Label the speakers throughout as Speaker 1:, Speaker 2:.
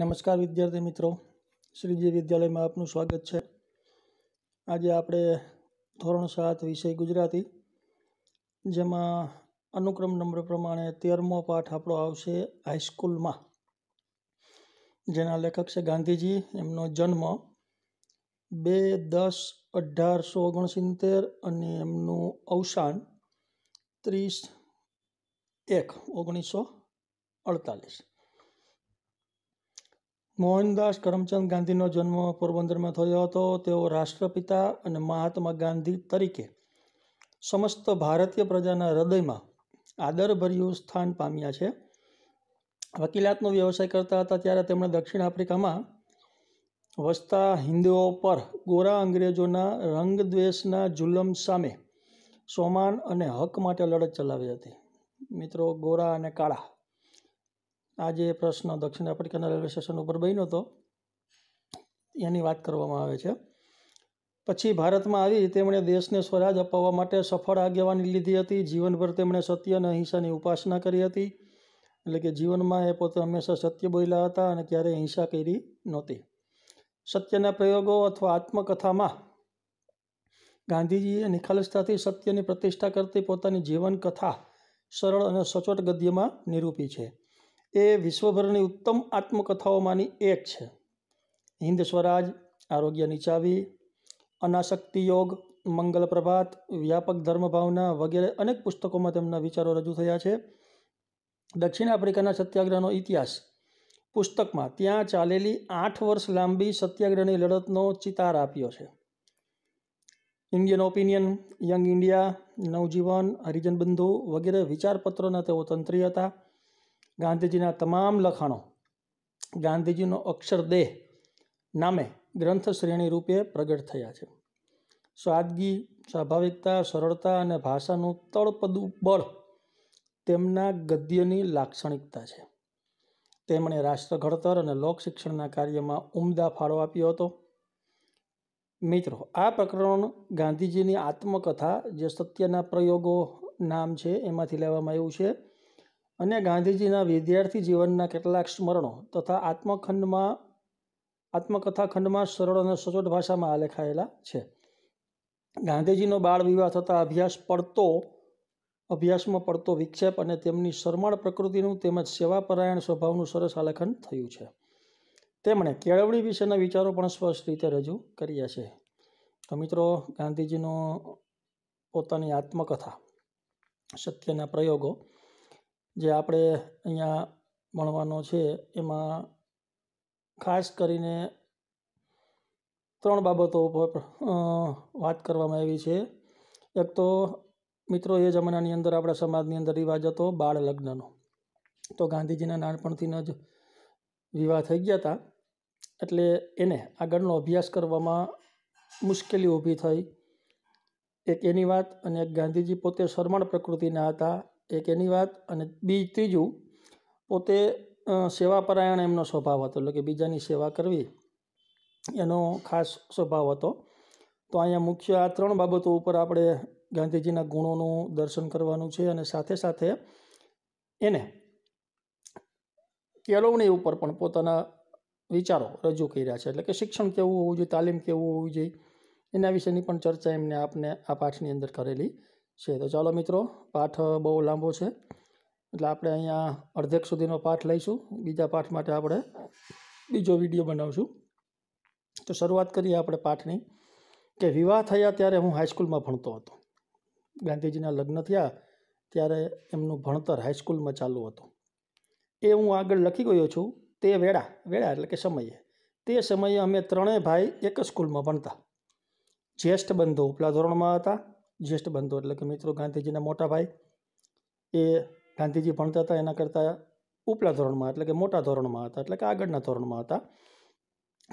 Speaker 1: નમસ્કાર વિદ્યાર્થી મિત્રો શ્રીજી વિદ્યાલયમાં આપનું સ્વાગત છે આજે આપણે ધોરણ સાત વિષય ગુજરાતી જેમાં અનુક્રમ નંબર પ્રમાણે તેરમો પાઠ આપણો આવશે હાઈસ્કૂલમાં જેના લેખક છે ગાંધીજી એમનો જન્મ બે દસ અઢારસો ઓગણસિત્તેર અને એમનું અવસાન ત્રીસ એક ઓગણીસો અડતાલીસ મોહનદાસ કરમચંદ ગાંધીનો જન્મ પોરબંદરમાં થયો હતો તેઓ રાષ્ટ્રપિતા અને મહાત્મા ગાંધી તરીકે સમસ્ત ભારતીય પ્રજાના હૃદયમાં આદરભર્યું સ્થાન પામ્યા છે વકીલાતનો વ્યવસાય કરતા હતા ત્યારે તેમણે દક્ષિણ આફ્રિકામાં વસતા હિન્દુઓ પર ગોરા અંગ્રેજોના રંગદ્વેષના જુલમ સામે સોમાન અને હક માટે લડત ચલાવી હતી મિત્રો ગોરા અને કાળા આજે જે પ્રશ્ન દક્ષિણ આફ્રિકાના રેલવે સ્ટેશન ઉપર બન્યો હતો એની વાત કરવામાં આવે છે પછી ભારતમાં આવી તેમણે દેશને સ્વરાજ અપાવવા માટે સફળ આગેવાની લીધી હતી જીવનભર તેમણે સત્ય અને અહિંસાની ઉપાસના કરી હતી એટલે કે જીવનમાં એ પોતે હંમેશા સત્ય બોલ્યા હતા અને ક્યારેય હિંસા કરી નહોતી સત્યના પ્રયોગો અથવા આત્મકથામાં ગાંધીજીએ નિખાલસતાથી સત્યની પ્રતિષ્ઠા કરતી પોતાની જીવનકથા સરળ અને સચોટ ગદ્યમાં નિરૂપી છે એ વિશ્વભરની ઉત્તમ આત્મકથાઓમાંની એક છે હિન્દ સ્વરાજ આરોગ્યની ચાવી અનાશક્તિ યોગ મંગલ પ્રભાત વ્યાપક ધર્મભાવના વગેરે અનેક પુસ્તકોમાં તેમના વિચારો રજૂ થયા છે દક્ષિણ આફ્રિકાના સત્યાગ્રહનો ઇતિહાસ પુસ્તકમાં ત્યાં ચાલેલી આઠ વર્ષ લાંબી સત્યાગ્રહની લડતનો ચિતાર આપ્યો છે Indian Opinion Young India Navajivan Harijan Bandhu વગેરે વિચારપત્રોના તેઓ તંત્રી હતા ગાંધીજીના તમામ લખાણો ગાંધીજીનો અક્ષરદેહ નામે ગ્રંથ શ્રેણી રૂપે પ્રગટ થયા છે સાદગી સ્વાભાવિકતા સરળતા અને ભાષાનું તળપદું બળ તેમના ગદ્યની લાક્ષણિકતા છે તેમણે રાષ્ટ્ર ઘડતર અને લોક શિક્ષણના કાર્યમાં ઉમદા ફાળો આપ્યો હતો મિત્રો આ પ્રકરણ ગાંધીજીની આત્મકથા જે સત્યના પ્રયોગો નામ છે એમાંથી લેવામાં આવ્યું છે અને ગાંધીજીના વિદ્યાર્થી જીવનના કેટલાક સ્મરણો તથા આત્મખંડમાં આત્મકથા ખંડમાં સરળ અને સચોટ ભાષામાં આલેખાયેલા છે ગાંધીજીનો બાળ વિવાહ થતાં અભ્યાસ પડતો અભ્યાસમાં પડતો વિક્ષેપ અને તેમની શરમાળ પ્રકૃતિનું તેમજ સેવાપરાયણ સ્વભાવનું સરસ આલેખન થયું છે તેમણે કેળવણી વિશેના વિચારો પણ સ્પષ્ટ રીતે રજૂ કર્યા છે તો મિત્રો ગાંધીજીનો પોતાની આત્મકથા સત્યના પ્રયોગો જે આપણે અહીંયા ભણવાનો છે એમાં ખાસ કરીને ત્રણ બાબતો ઉપર વાત કરવામાં આવી છે એક તો મિત્રો એ જમાનાની અંદર આપણા સમાજની અંદર રિવાજ હતો બાળ લગ્નનો તો ગાંધીજીના નાનપણથી જ વિવાહ થઈ ગયા હતા એટલે એને આગળનો અભ્યાસ કરવામાં મુશ્કેલી ઊભી થઈ એક એની વાત અને ગાંધીજી પોતે શરમણ પ્રકૃતિના હતા એક એની વાત અને બીજ ત્રીજું પોતે સેવાપરાયણ એમનો સ્વભાવ હતો એટલે કે બીજાની સેવા કરવી એનો ખાસ સ્વભાવ હતો તો અહીંયા મુખ્ય આ ત્રણ બાબતો ઉપર આપણે ગાંધીજીના ગુણોનું દર્શન કરવાનું છે અને સાથે સાથે એને કેળવણી ઉપર પણ પોતાના વિચારો રજૂ કર્યા છે એટલે કે શિક્ષણ કેવું હોવું જોઈએ તાલીમ કેવું હોવું જોઈએ એના વિશેની પણ ચર્ચા એમને આપને આ પાઠની અંદર કરેલી છે તો ચાલો મિત્રો પાઠ બહુ લાંબો છે એટલે આપણે અહીંયા અડધેક સુધીનો પાઠ લઈશું બીજા પાઠ માટે આપણે બીજો વિડીયો બનાવશું તો શરૂઆત કરીએ આપણે પાઠની કે વિવાહ થયા ત્યારે હું હાઈસ્કૂલમાં ભણતો હતો ગાંધીજીના લગ્ન થયા ત્યારે એમનું ભણતર હાઈસ્કૂલમાં ચાલુ હતું એ હું આગળ લખી ગયો છું તે વેળા વેળા એટલે કે સમયે તે સમયે અમે ત્રણેય ભાઈ એક જ સ્કૂલમાં ભણતા જ્યેષ્ઠ બંધુ ઉપલા ધોરણમાં હતા જ્યેષ્ઠ બંધુ એટલે કે મિત્રો ગાંધીજીના મોટા ભાઈ એ ગાંધીજી ભણતા હતા એના કરતાં ઉપલા ધોરણમાં એટલે કે મોટા ધોરણમાં હતા એટલે કે આગળના ધોરણમાં હતા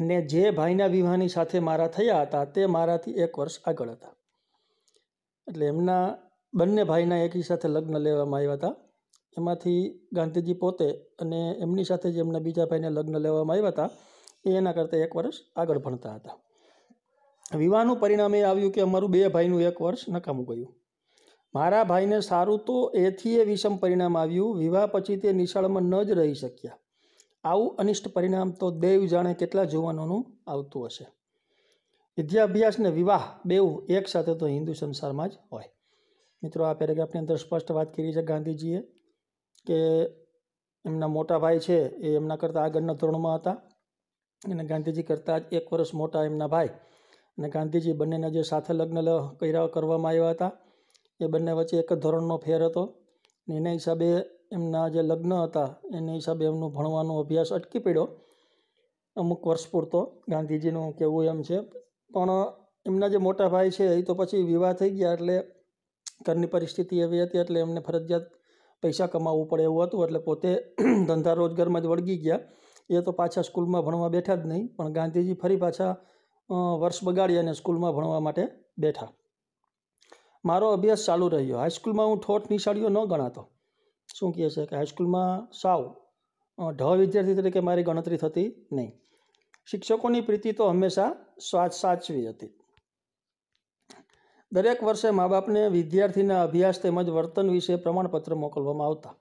Speaker 1: ને જે ભાઈના વિવાહની સાથે મારા થયા હતા તે મારાથી એક વર્ષ આગળ હતા એટલે એમના બંને ભાઈના એકી સાથે લગ્ન લેવામાં આવ્યા હતા એમાંથી ગાંધીજી પોતે અને એમની સાથે જે એમના બીજા ભાઈને લગ્ન લેવામાં આવ્યા હતા એ એના કરતાં એક વર્ષ આગળ ભણતા હતા વિવાહનું પરિણામ એ આવ્યું કે અમારું બે ભાઈનું એક વર્ષ નકામું ગયું મારા ભાઈને સારું તો એથી એ વિષમ પરિણામ આવ્યું વિવાહ પછી તે નિશાળમાં ન જ રહી શક્યા આવું અનિષ્ટ પરિણામ તો દૈવ જાણે કેટલા જુવાનોનું આવતું હશે વિદ્યાભ્યાસ ને વિવાહ બેઉ એક સાથે તો હિન્દુ સંસારમાં જ હોય મિત્રો આ પેરેગ્રાફની અંદર સ્પષ્ટ વાત કરી છે ગાંધીજીએ કે એમના મોટા ભાઈ છે એ એમના કરતાં આગળના ધોરણમાં હતા અને ગાંધીજી કરતાં જ એક વર્ષ મોટા એમના ભાઈ અને ગાંધીજી બંનેના જે સાથે લગ્ન કર્યા કરવામાં આવ્યા હતા એ બંને વચ્ચે એક જ ધોરણનો ફેર હતો ને એના હિસાબે એમના જે લગ્ન હતા એના હિસાબે એમનું ભણવાનો અભ્યાસ અટકી પડ્યો અમુક વર્ષ પૂરતો ગાંધીજીનું કહેવું એમ છે પણ એમના જે મોટા ભાઈ છે એ તો પછી વિવાહ થઈ ગયા એટલે ઘરની પરિસ્થિતિ એવી હતી એટલે એમને ફરજિયાત પૈસા કમાવવું પડે એવું હતું એટલે પોતે ધંધા રોજગારમાં જ વળગી ગયા એ તો પાછા સ્કૂલમાં ભણવા બેઠા જ નહીં પણ ગાંધીજી ફરી પાછા વર્ષ બગાડી અને સ્કૂલમાં ભણવા માટે બેઠા મારો અભ્યાસ ચાલુ રહ્યો હાઈસ્કૂલમાં હું ઠોઠ નિશાળીઓ ન ગણાતો શું કહે છે કે હાઈસ્કૂલમાં સાવ ઢ વિદ્યાર્થી તરીકે મારી ગણતરી થતી નહીં શિક્ષકોની પ્રીતિ તો હંમેશા સ્વાદ સાચવી હતી દરેક વર્ષે મા બાપને વિદ્યાર્થીના અભ્યાસ તેમજ વર્તન વિશે પ્રમાણપત્ર મોકલવામાં આવતા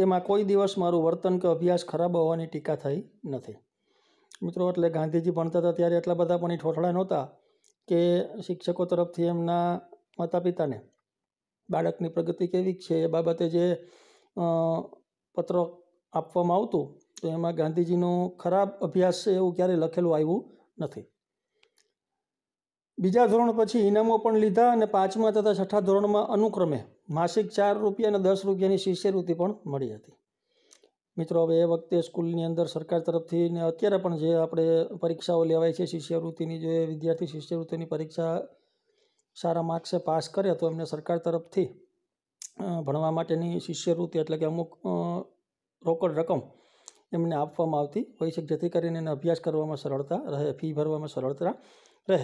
Speaker 1: તેમાં કોઈ દિવસ મારું વર્તન કે અભ્યાસ ખરાબ હોવાની ટીકા થઈ નથી મિત્રો એટલે ગાંધીજી ભણતા હતા ત્યારે એટલા બધા પણ એ ઠોઠળા નહોતા કે શિક્ષકો તરફથી એમના માતા પિતાને બાળકની પ્રગતિ કેવી છે એ બાબતે જે પત્ર આપવામાં આવતું તો એમાં ગાંધીજીનો ખરાબ અભ્યાસ છે એવું ક્યારેય લખેલું આવ્યું નથી બીજા ધોરણ પછી ઇનામો પણ લીધા અને પાંચમા તથા છઠ્ઠા ધોરણમાં અનુક્રમે માસિક ચાર રૂપિયા અને દસ રૂપિયાની શિષ્યવૃત્તિ પણ મળી હતી મિત્રો હવે એ વખતે સ્કૂલની અંદર સરકાર તરફથી ને અત્યારે પણ જે આપણે પરીક્ષાઓ લેવાય છે શિષ્યવૃત્તિની જે વિદ્યાર્થી શિષ્યવૃત્તિની પરીક્ષા સારા માર્ક્સે પાસ કરે તો એમને સરકાર તરફથી ભણવા માટેની શિષ્યવૃત્તિ એટલે કે અમુક રોકડ રકમ એમને આપવામાં આવતી હોય છે જેથી કરીને એને અભ્યાસ કરવામાં સરળતા રહે ફી ભરવામાં સરળતા રહે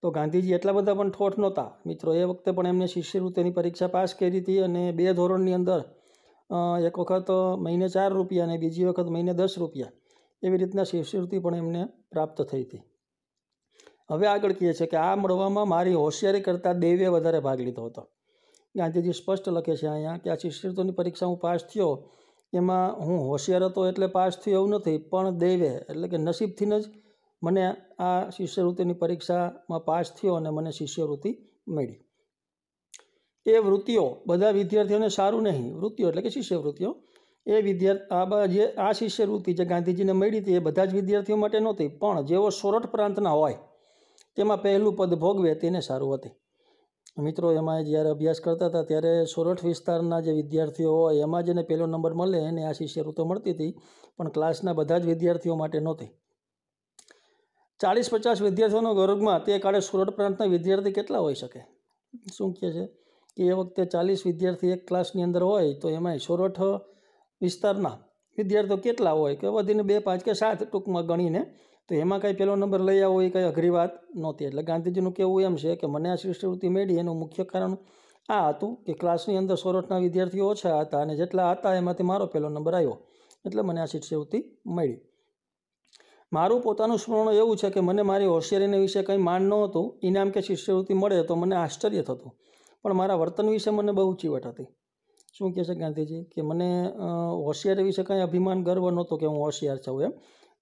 Speaker 1: તો ગાંધીજી એટલા બધા પણ ઠોઠ નહોતા મિત્રો એ વખતે પણ એમને શિષ્યવૃત્તિની પરીક્ષા પાસ કરી હતી અને બે ધોરણની અંદર એક વખત મહિને ચાર રૂપિયા અને બીજી વખત મહિને દસ રૂપિયા એવી રીતના શિષ્યવૃત્તિ પણ એમને પ્રાપ્ત થઈ હતી હવે આગળ કહે છે કે આ મળવામાં મારી હોશિયારી કરતાં દેવે વધારે ભાગ લીધો હતો ગાંધીજી સ્પષ્ટ લખે છે અહીંયા કે આ શિષ્યવૃત્તિની પરીક્ષા હું પાસ થયો એમાં હું હોશિયાર હતો એટલે પાસ થયો એવું નથી પણ દેવે એટલે કે નસીબથીને જ મને આ શિષ્યવૃત્તિની પરીક્ષામાં પાસ થયો અને મને શિષ્યવૃત્તિ મળી એ વૃત્તિઓ બધા વિદ્યાર્થીઓને સારું નહીં વૃત્તિઓ એટલે કે શિષ્યવૃત્તિઓ એ વિદ્યાર્થી આ જે આ શિષ્યવૃત્તિ જે ગાંધીજીને મળી હતી એ બધા જ વિદ્યાર્થીઓ માટે નહોતી પણ જેઓ સોરઠ પ્રાંતના હોય તેમાં પહેલું પદ ભોગવે તેને સારું હતી મિત્રો એમાં જ્યારે અભ્યાસ કરતા હતા ત્યારે સોરઠ વિસ્તારના જે વિદ્યાર્થીઓ હોય એમાં જેને પહેલો નંબર મળે એને આ શિષ્યવૃત્તિ મળતી હતી પણ ક્લાસના બધા જ વિદ્યાર્થીઓ માટે નહોતી ચાલીસ પચાસ વિદ્યાર્થીઓના વર્ગમાં તે કાળે સોરઠ પ્રાંતના વિદ્યાર્થી કેટલા હોઈ શકે શું કહે છે કે એ વખતે ચાલીસ વિદ્યાર્થી એક ક્લાસની અંદર હોય તો એમાંય સોરઠ વિસ્તારના વિદ્યાર્થીઓ કેટલા હોય કે વધીને બે પાંચ કે સાત ટૂંકમાં ગણીને તો એમાં કાંઈ પહેલો નંબર લઈ આવો એ કાંઈ અઘરી વાત નહોતી એટલે ગાંધીજીનું કહેવું એમ છે કે મને આ શિષ્યવૃત્તિ મેળી એનું મુખ્ય કારણ આ હતું કે ક્લાસની અંદર સોરઠના વિદ્યાર્થીઓ ઓછા હતા અને જેટલા હતા એમાંથી મારો પહેલો નંબર આવ્યો એટલે મને આ શિષ્યવૃત્તિ મળી મારું પોતાનું સ્મરણ એવું છે કે મને મારી હોશિયારીને વિશે કંઈ માન નહોતું ઇનામ કે શિષ્યવૃત્તિ મળે તો મને આશ્ચર્ય થતું પણ મારા વર્તન વિશે મને બહુ ચીવટ હતી શું કહે છે ગાંધીજી કે મને હોશિયાર વિશે કાંઈ અભિમાન ગર્વ નહોતો કે હું હોશિયાર છું એમ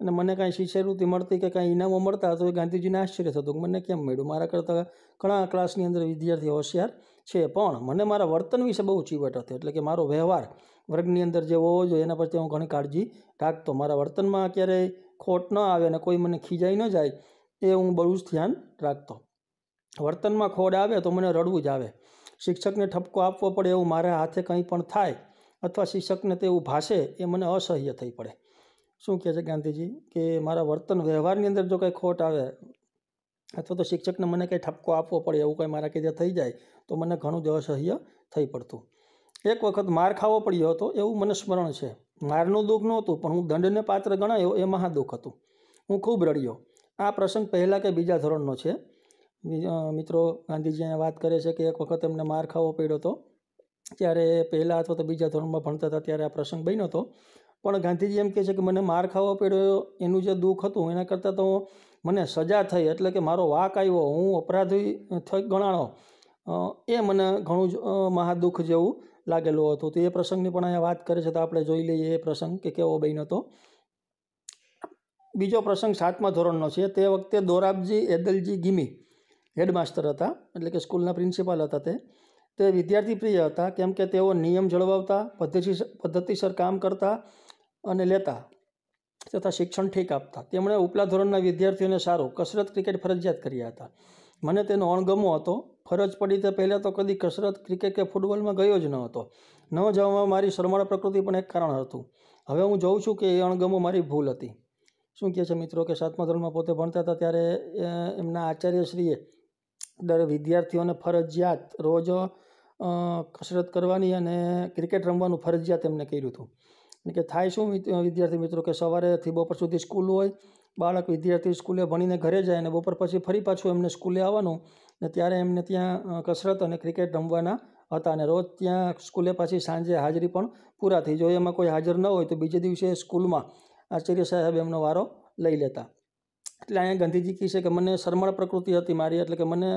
Speaker 1: અને મને કાંઈ શિષ્યવૃત્તિ મળતી કે કાંઈ ઇનામો મળતા તો એ ગાંધીજીને આશ્ચર્ય થતું મને કેમ મળ્યું મારા કરતાં ઘણા ક્લાસની અંદર વિદ્યાર્થી હોશિયાર છે પણ મને મારા વર્તન વિશે બહુ ચીવટ હતી એટલે કે મારો વ્યવહાર વર્ગની અંદર જે હોવો જોઈએ એના પરથી હું ઘણી કાળજી રાખતો મારા વર્તનમાં ક્યારેય ખોટ ન આવે અને કોઈ મને ખીજાઈ ન જાય એ હું બહુ જ ધ્યાન રાખતો વર્તનમાં ખોડ આવે તો મને રડવું જ આવે શિક્ષકને ઠપકો આપવો પડે એવું મારા હાથે કંઈ પણ થાય અથવા શિક્ષકને તેવું ભાષે એ મને અસહ્ય થઈ પડે શું કહે છે ગાંધીજી કે મારા વર્તન વ્યવહારની અંદર જો કંઈ ખોટ આવે અથવા તો શિક્ષકને મને કંઈ ઠપકો આપવો પડે એવું કંઈ મારા કીધે થઈ જાય તો મને ઘણું જ અસહ્ય થઈ પડતું એક વખત માર ખાવો પડ્યો હતો એવું મને સ્મરણ છે મારનું દુઃખ નહોતું પણ હું દંડને પાત્ર ગણાયો એ મહાદુઃખ હતું હું ખૂબ રડ્યો આ પ્રસંગ પહેલાં કે બીજા ધોરણનો છે મિત્રો ગાંધીજીને વાત કરે છે કે એક વખત એમને માર ખાવો પડ્યો હતો ત્યારે પહેલાં અથવા તો બીજા ધોરણમાં ભણતા હતા ત્યારે આ પ્રસંગ બન્યો હતો પણ ગાંધીજી એમ કહે છે કે મને માર ખાવો પડ્યો એનું જે દુઃખ હતું એના કરતાં તો મને સજા થઈ એટલે કે મારો વાક આવ્યો હું અપરાધી થઈ ગણાણો એ મને ઘણું જ મહાદુઃખ જેવું લાગેલું હતું તો એ પ્રસંગની પણ અહીંયા વાત કરે છે તો આપણે જોઈ લઈએ એ પ્રસંગ કે કેવો બન્યો હતો બીજો પ્રસંગ સાતમા ધોરણનો છે તે વખતે દોરાબજી એદલજી ગીમી હેડમાસ્ટર હતા એટલે કે સ્કૂલના પ્રિન્સિપાલ હતા તે તે વિદ્યાર્થી પ્રિય હતા કેમ કે તેઓ નિયમ જળવાવતા પદ્ધતિ પદ્ધતિસર કામ કરતા અને લેતા તથા શિક્ષણ ઠીક આપતા તેમણે ઉપલા ધોરણના વિદ્યાર્થીઓને સારું કસરત ક્રિકેટ ફરજિયાત કર્યા હતા મને તેનો અણગમો હતો ફરજ પડી તે પહેલાં તો કદી કસરત ક્રિકેટ કે ફૂટબોલમાં ગયો જ ન હતો ન જવામાં મારી શરમાળ પ્રકૃતિ પણ એક કારણ હતું હવે હું જોઉં છું કે એ અણગમો મારી ભૂલ હતી શું કહે છે મિત્રો કે સાતમા ધોરણમાં પોતે ભણતા હતા ત્યારે એમના આચાર્યશ્રીએ દર વિદ્યાર્થીઓને ફરજિયાત રોજ કસરત કરવાની અને ક્રિકેટ રમવાનું ફરજિયાત એમને કર્યું હતું કે થાય શું વિદ્યાર્થી મિત્રો કે સવારેથી બપોર સુધી સ્કૂલ હોય બાળક વિદ્યાર્થી સ્કૂલે ભણીને ઘરે જાય અને બપોર પછી ફરી પાછું એમને સ્કૂલે આવવાનું ને ત્યારે એમને ત્યાં કસરત અને ક્રિકેટ રમવાના હતા અને રોજ ત્યાં સ્કૂલે પાછી સાંજે હાજરી પણ પૂરા થઈ જો એમાં કોઈ હાજર ન હોય તો બીજે દિવસે સ્કૂલમાં આચાર્ય સાહેબ એમનો વારો લઈ લેતા એટલે અહીંયા ગાંધીજી કહે છે કે મને શરમાળ પ્રકૃતિ હતી મારી એટલે કે મને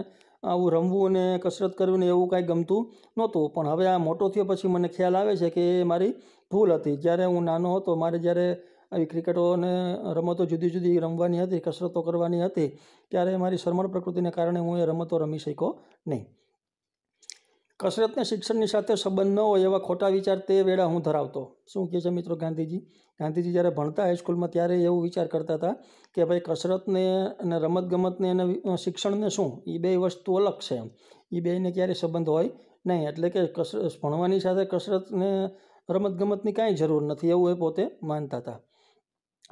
Speaker 1: આવું રમવું અને કસરત કરવી ને એવું કાંઈ ગમતું નહોતું પણ હવે આ મોટો થયો પછી મને ખ્યાલ આવે છે કે એ મારી ભૂલ હતી જ્યારે હું નાનો હતો મારે જ્યારે આવી ક્રિકેટો અને રમતો જુદી જુદી રમવાની હતી કસરતો કરવાની હતી ત્યારે મારી શરમણ પ્રકૃતિને કારણે હું એ રમતો રમી શક્યો નહીં કસરતને શિક્ષણની સાથે સંબંધ ન હોય એવા ખોટા વિચાર તે વેળા હું ધરાવતો શું કહે છે મિત્રો ગાંધીજી ગાંધીજી જ્યારે ભણતા હાઈસ્કૂલમાં ત્યારે એવો વિચાર કરતા હતા કે ભાઈ કસરતને અને રમતગમતને અને શિક્ષણને શું એ બે વસ્તુ અલગ છે એમ એ બેને ક્યારેય સંબંધ હોય નહીં એટલે કે કસરત ભણવાની સાથે કસરતને રમતગમતની કાંઈ જરૂર નથી એવું એ પોતે માનતા હતા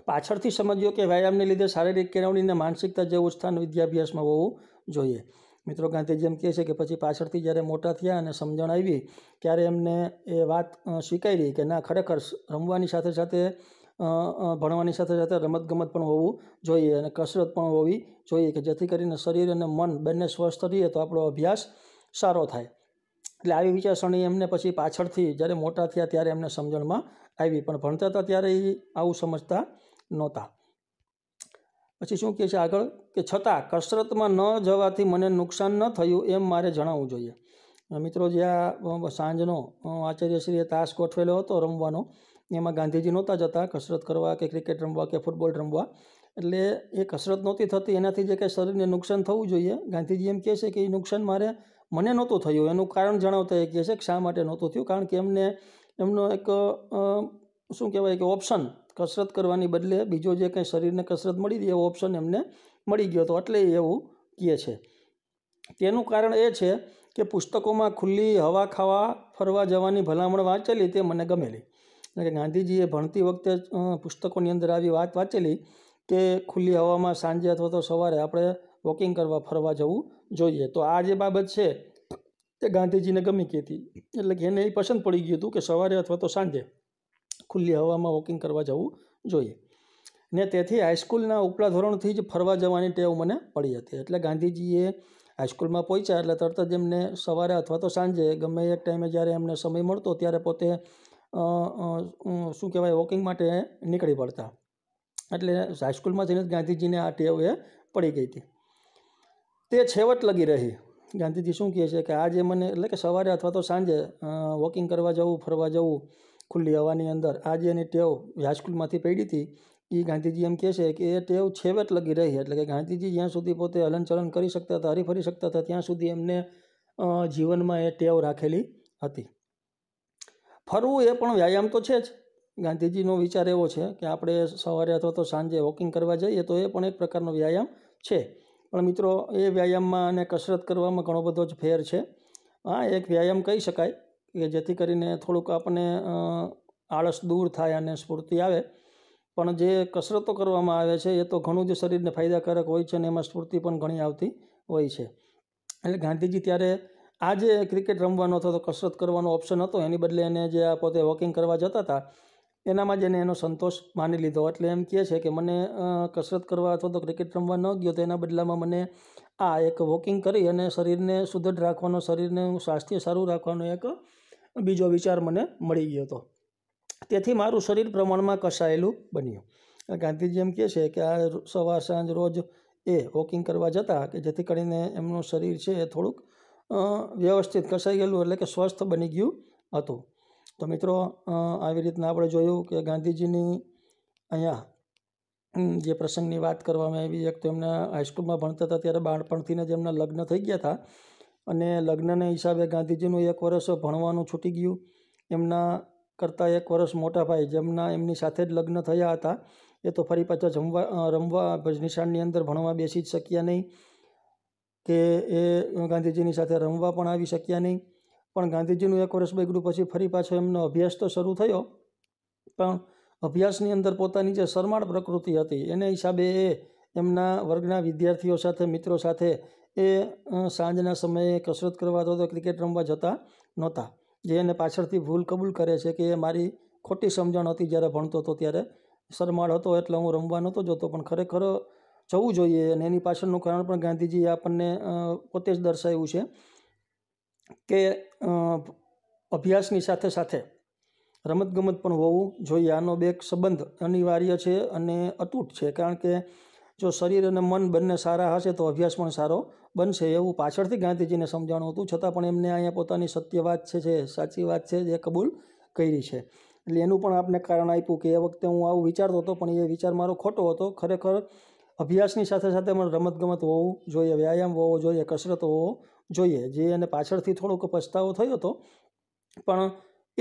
Speaker 1: પાછળથી સમજ્યો કે વ્યાયામને લીધે શારીરિક કેળવણીને માનસિકતા જેવું સ્થાન વિદ્યાભ્યાસમાં હોવું જોઈએ મિત્રો ગાંધીજી એમ કહે છે કે પછી પાછળથી જ્યારે મોટા થયા અને સમજણ આવી ત્યારે એમને એ વાત સ્વીકારી કે ના ખરેખર રમવાની સાથે સાથે ભણવાની સાથે સાથે રમતગમત પણ હોવું જોઈએ અને કસરત પણ હોવી જોઈએ કે જેથી કરીને શરીર અને મન બંને સ્વસ્થ રહીએ તો આપણો અભ્યાસ સારો થાય એટલે આવી વિચારસરણી એમને પછી પાછળથી જ્યારે મોટા થયા ત્યારે એમને સમજણમાં આવી પણ ભણતા હતા ત્યારે એ આવું સમજતા નહોતા પછી શું કહે છે આગળ કે છતાં કસરતમાં ન જવાથી મને નુકસાન ન થયું એમ મારે જણાવવું જોઈએ મિત્રો જે આ સાંજનો આચાર્યશ્રીએ તાસ ગોઠવેલો હતો રમવાનો એમાં ગાંધીજી નહોતા જતા કસરત કરવા કે ક્રિકેટ રમવા કે ફૂટબોલ રમવા એટલે એ કસરત નહોતી થતી એનાથી જે કંઈ શરીરને નુકસાન થવું જોઈએ ગાંધીજી એમ કહે છે કે એ નુકસાન મારે મને નહોતું થયું એનું કારણ જણાવતા એ કહે છે કે શા માટે નહોતું થયું કારણ કે એમને એમનો એક શું કહેવાય કે ઓપ્શન કસરત કરવાની બદલે બીજો જે કંઈ શરીરને કસરત મળી રહી એવો ઓપ્શન એમને મળી ગયો હતો એટલે એવું કહે છે તેનું કારણ એ છે કે પુસ્તકોમાં ખુલ્લી હવા ખાવા ફરવા જવાની ભલામણ વાંચેલી તે મને ગમેલી એટલે ગાંધીજીએ ભણતી વખતે પુસ્તકોની અંદર આવી વાત વાંચેલી કે ખુલ્લી હવામાં સાંજે અથવા તો સવારે આપણે વોકિંગ કરવા ફરવા જવું જોઈએ તો આ જે બાબત છે તે ગાંધીજીને ગમી ગઈ હતી એટલે કે એને એ પસંદ પડી ગયું હતું કે સવારે અથવા તો સાંજે ખુલ્લી હવામાં વોકિંગ કરવા જવું જોઈએ ને તેથી હાઈસ્કૂલના ઉપલા ધોરણથી જ ફરવા જવાની ટેવ મને પડી હતી એટલે ગાંધીજીએ હાઈસ્કૂલમાં પહોંચ્યા એટલે તરત જ એમને સવારે અથવા તો સાંજે ગમે એક ટાઈમે જ્યારે એમને સમય મળતો ત્યારે પોતે શું કહેવાય વોકિંગ માટે નીકળી પડતા એટલે હાઈસ્કૂલમાં જઈને ગાંધીજીને આ ટેવ એ પડી ગઈ હતી તે છેવટ લગી રહી ગાંધીજી શું કહે છે કે આજે મને એટલે કે સવારે અથવા તો સાંજે વોકિંગ કરવા જવું ફરવા જવું ખુલ્લી હવાની અંદર આજે એની ટેવ હાઈસ્કૂલમાંથી પડી હતી એ ગાંધીજી એમ કહે છે કે એ ટેવ છેવટ લગી રહી એટલે કે ગાંધીજી જ્યાં સુધી પોતે હલનચલન કરી શકતા હતા હરીફરી શકતા હતા ત્યાં સુધી એમને જીવનમાં એ ટેવ રાખેલી હતી ફરવું એ પણ વ્યાયામ તો છે જ ગાંધીજીનો વિચાર એવો છે કે આપણે સવારે અથવા તો સાંજે વોકિંગ કરવા જઈએ તો એ પણ એક પ્રકારનો વ્યાયામ છે પણ મિત્રો એ વ્યાયામમાં અને કસરત કરવામાં ઘણો બધો જ ફેર છે હા એક વ્યાયામ કહી શકાય કે જેથી કરીને થોડુંક આપણને આળસ દૂર થાય અને સ્ફૂર્તિ આવે પણ જે કસરતો કરવામાં આવે છે એ તો ઘણું જ શરીરને ફાયદાકારક હોય છે અને એમાં સ્ફૂર્તિ પણ ઘણી આવતી હોય છે એટલે ગાંધીજી ત્યારે આ જે ક્રિકેટ રમવાનો અથવા તો કસરત કરવાનો ઓપ્શન હતો એની બદલે એને જે આ પોતે વોકિંગ કરવા જતા હતા એનામાં જ એને એનો સંતોષ માની લીધો એટલે એમ કહે છે કે મને કસરત કરવા અથવા તો ક્રિકેટ રમવા ન ગયો તો એના બદલામાં મને આ એક વોકિંગ કરી અને શરીરને સુદૃઢ રાખવાનો શરીરને સ્વાસ્થ્ય સારું રાખવાનો એક બીજો વિચાર મને મળી ગયો હતો તેથી મારું શરીર પ્રમાણમાં કસાયેલું બન્યું ગાંધીજી એમ કહે છે કે આ સવાર સાંજ રોજ એ વોકિંગ કરવા જતા કે જેથી કરીને એમનું શરીર છે એ થોડુંક વ્યવસ્થિત કસાઈ ગયેલું એટલે કે સ્વસ્થ બની ગયું હતું તો મિત્રો આવી રીતના આપણે જોયું કે ગાંધીજીની અહીંયા જે પ્રસંગની વાત કરવામાં આવી એક તો એમના હાઈસ્કૂલમાં ભણતા હતા ત્યારે બાળપણથી જ એમના લગ્ન થઈ ગયા હતા અને લગ્નને હિસાબે ગાંધીજીનું એક વર્ષ ભણવાનું છૂટી ગયું એમના કરતાં એક વર્ષ મોટા ભાઈ જેમના એમની સાથે જ લગ્ન થયા હતા એ તો ફરી પાછા જમવા રમવા નિશાળની અંદર ભણવા બેસી જ શક્યા નહીં કે એ ગાંધીજીની સાથે રમવા પણ આવી શક્યા નહીં પણ ગાંધીજીનું એક વર્ષ બગડ્યું પછી ફરી પાછો એમનો અભ્યાસ તો શરૂ થયો પણ અભ્યાસની અંદર પોતાની જે શરમાળ પ્રકૃતિ હતી એને હિસાબે એ એમના વર્ગના વિદ્યાર્થીઓ સાથે મિત્રો સાથે એ સાંજના સમયે કસરત કરવા અથવા ક્રિકેટ રમવા જતા નહોતા જે એને પાછળથી ભૂલ કબૂલ કરે છે કે એ મારી ખોટી સમજણ હતી જ્યારે ભણતો હતો ત્યારે શરમાળ હતો એટલે હું રમવા નહોતો જતો પણ ખરેખર જવું જોઈએ અને એની પાછળનું કારણ પણ ગાંધીજીએ આપણને પોતે જ દર્શાવ્યું છે કે અભ્યાસની સાથે સાથે રમતગમત પણ હોવું જોઈએ આનો બે સંબંધ અનિવાર્ય છે અને અતૂટ છે કારણ કે જો શરીર અને મન બંને સારા હશે તો અભ્યાસ પણ સારો બનશે એવું પાછળથી ગાંધીજીને સમજાણું હતું છતાં પણ એમને અહીંયા પોતાની સત્ય વાત છે જે સાચી વાત છે જે કબૂલ કરી છે એટલે એનું પણ આપને કારણ આપ્યું કે એ વખતે હું આવું વિચારતો હતો પણ એ વિચાર મારો ખોટો હતો ખરેખર અભ્યાસની સાથે સાથે પણ રમતગમત હોવું જોઈએ વ્યાયામ હોવો જોઈએ કસરત હોવો જોઈએ જે એને પાછળથી થોડોક પછતાવો થયો હતો પણ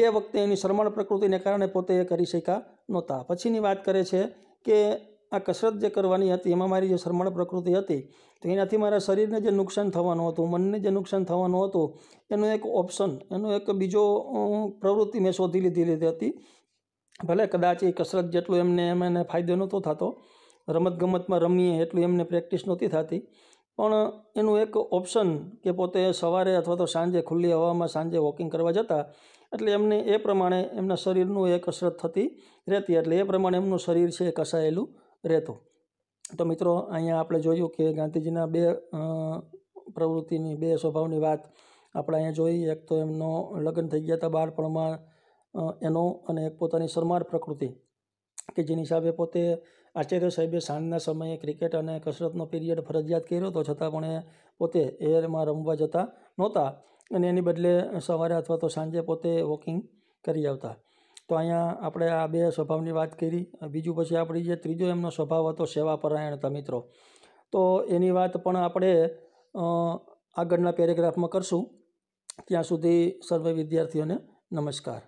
Speaker 1: એ વખતે એની શરમણ પ્રકૃતિને કારણે પોતે એ કરી શક્યા નહોતા પછીની વાત કરે છે કે આ કસરત જે કરવાની હતી એમાં મારી જે શરમણ પ્રકૃતિ હતી તો એનાથી મારા શરીરને જે નુકસાન થવાનું હતું મનને જે નુકસાન થવાનું હતું એનું એક ઓપ્શન એનો એક બીજો પ્રવૃત્તિ મેં શોધી લીધી લીધી હતી ભલે કદાચ એ કસરત જેટલું એમને એમ એને ફાયદો નહોતો થતો રમતગમતમાં રમીએ એટલું એમને પ્રેક્ટિસ નહોતી થતી પણ એનું એક ઓપ્શન કે પોતે સવારે અથવા તો સાંજે ખુલ્લી હવામાં સાંજે વોકિંગ કરવા જતા એટલે એમને એ પ્રમાણે એમના શરીરનું એ કસરત થતી રહેતી એટલે એ પ્રમાણે એમનું શરીર છે એ કસાયેલું રહેતો તો મિત્રો અહીંયા આપણે જોયું કે ગાંધીજીના બે પ્રવૃત્તિની બે સ્વભાવની વાત આપણે અહીંયા જોઈ એક તો એમનો લગ્ન થઈ ગયા હતા બાળપણમાં એનો અને એક પોતાની શરમાર પ્રકૃતિ કે જેની હિસાબે પોતે આચાર્ય સાહેબે સાંજના સમયે ક્રિકેટ અને કસરતનો પિરિયડ ફરજિયાત કર્યો હતો છતાં પણ એ પોતે એરમાં રમવા જતા નહોતા અને એની બદલે સવારે અથવા તો સાંજે પોતે વોકિંગ કરી આવતા તો અહીંયા આપણે આ બે સ્વભાવની વાત કરી બીજું પછી આપણી જે ત્રીજો એમનો સ્વભાવ હતો સેવાપરાયણતા મિત્રો તો એની વાત પણ આપણે આગળના પેરેગ્રાફમાં કરશું ત્યાં સુધી સર્વે વિદ્યાર્થીઓને નમસ્કાર